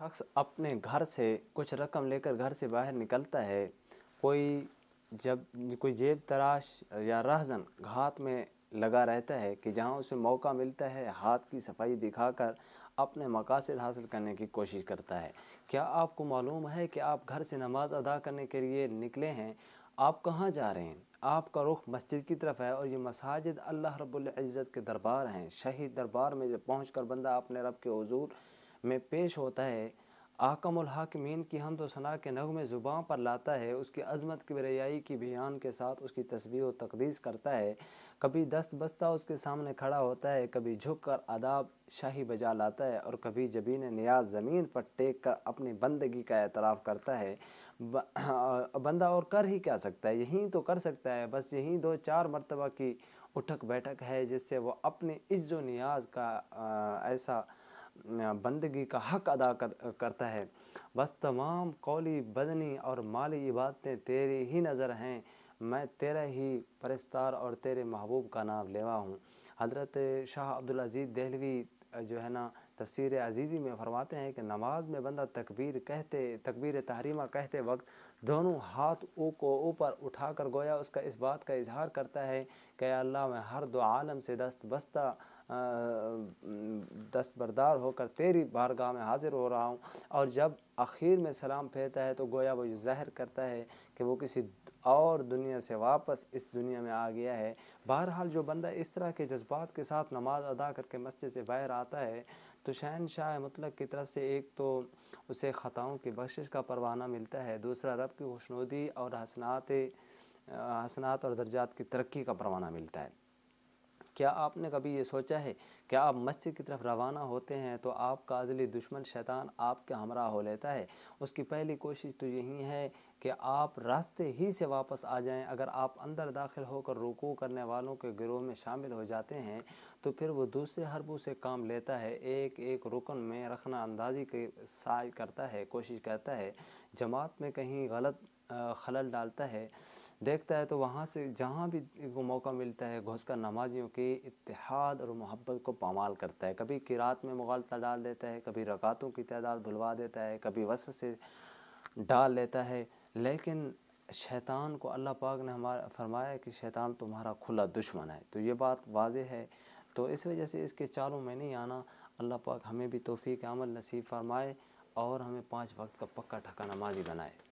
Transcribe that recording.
शख्स अपने घर से कुछ रकम लेकर घर से बाहर निकलता है कोई जब कोई जेब तराश या रहजन घात में लगा रहता है कि जहां उसे मौका मिलता है हाथ की सफाई दिखाकर अपने मकासद हासिल करने की कोशिश करता है क्या आपको मालूम है कि आप घर से नमाज़ अदा करने के लिए निकले हैं आप कहाँ जा रहे हैं आपका रुख मस्जिद की तरफ है और ये मसाजिद अल्लाह रबुल्ज़त के दरबार हैं शहीद दरबार में जब पहुँच कर बंदा अपने रब के हजूर में पेश होता है आहकमुल हाकमीन की तो सना के नगमे ज़ुबान पर लाता है उसकी अजमत की बरियाई की बयान के साथ उसकी तस्वीर व तकदीस करता है कभी दस्त बस्ता उसके सामने खड़ा होता है कभी झुक कर आदाब शाही बजा लाता है और कभी जबीन न्याज ज़मीन पर टेक कर अपनी बंदगी का एतराफ़ करता है बंदा और कर ही क्या सकता है यहीं तो कर सकता है बस यहीं दो चार मरतबा की उठक बैठक है जिससे वह अपने इज़्ज़ो नियाज का आ, ऐसा बंदगी का हक अदा कर, करता है बस तमाम कौली बदनी और माली इबादतें तेरी ही नज़र हैं मैं तेरा ही परस्तार और तेरे महबूब का नाम लेवा हूँ हज़रत शाह अब्दुल अजीज़ दहलवी जो है ना तफसर अजीज़ी में फरमाते हैं कि नमाज में बंदा तकबीर कहते तकबीर तहरीमा कहते वक्त दोनों हाथ ओ को ऊपर उठा कर गोया उसका इस बात का इजहार करता है कि अल्लाह मैं हर दो आलम से दस्त बस्ता दस्तबरदार होकर तेरी बारगाह में हाज़िर हो रहा हूँ और जब आखिर में सलाम फेरता है तो गोया वो ये ज़ाहिर करता है कि वो किसी और दुनिया से वापस इस दुनिया में आ गया है बहरहाल जो बंदा इस तरह के जज्बात के साथ नमाज अदा करके मस्जिद से बाहर आता है तो शहनशाह मतलब की तरफ से एक तो उसे ख़ताओं की बख्शिश का परवाना मिलता है दूसरा रब की खुशनुदी और हसनात हसनात और दर्जात की तरक्की का परवाना मिलता है क्या आपने कभी ये सोचा है कि आप मस्जिद की तरफ रवाना होते हैं तो आपका अजली दुश्मन शैतान आपके हमरा हो लेता है उसकी पहली कोशिश तो यही है कि आप रास्ते ही से वापस आ जाएं अगर आप अंदर दाखिल होकर रुकू करने वालों के गिरोह में शामिल हो जाते हैं तो फिर वो दूसरे हरबू से काम लेता है एक एक रुकन में रखना अंदाजी के साय करता है कोशिश करता है जमात में कहीं गलत खलल डालता है देखता है तो वहाँ से जहाँ भी वो मौका मिलता है घुसकर नमाजियों के इतिहाद और मोहब्बत को पामाल करता है कभी किरात में मुगालता डाल देता है कभी रकातों की तादाद भुलवा देता है कभी वसफ से डाल लेता है लेकिन शैतान को अल्लाह पाक ने हमारा फरमाया कि शैतान तुम्हारा खुला दुश्मन है तो ये बात वाज है तो इस वजह से इसके चालों में नहीं आना अल्लाह पाक हमें भी तोफ़ी के अमल नसीब फरमाए और हमें पाँच वक्त का पक्का ठका नमाजी बनाए